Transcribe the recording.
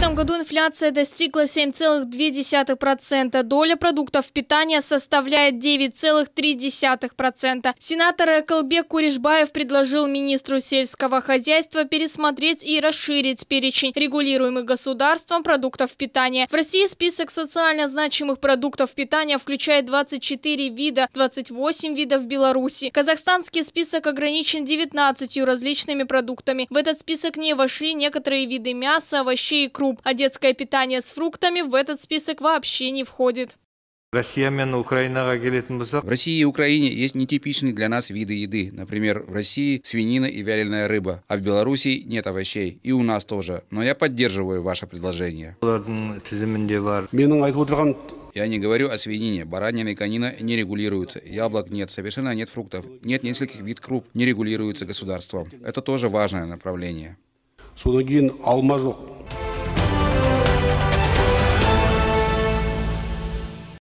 этом году инфляция достигла 7,2%. Доля продуктов питания составляет 9,3%. Сенатор Колбек Куришбаев предложил министру сельского хозяйства пересмотреть и расширить перечень регулируемых государством продуктов питания. В России список социально значимых продуктов питания включает 24 вида, 28 видов в Беларуси. Казахстанский список ограничен 19 различными продуктами. В этот список не вошли некоторые виды мяса, овощей и круп групп, а детское питание с фруктами в этот список вообще не входит. В России и Украине есть нетипичные для нас виды еды. Например, в России свинина и вяленая рыба, а в Беларуси нет овощей. И у нас тоже. Но я поддерживаю ваше предложение. Я не говорю о свинине. Баранина и конина не регулируются. Яблок нет, совершенно нет фруктов. Нет нескольких вид круп, не регулируются государством. Это тоже важное направление. Судагин Алмажок.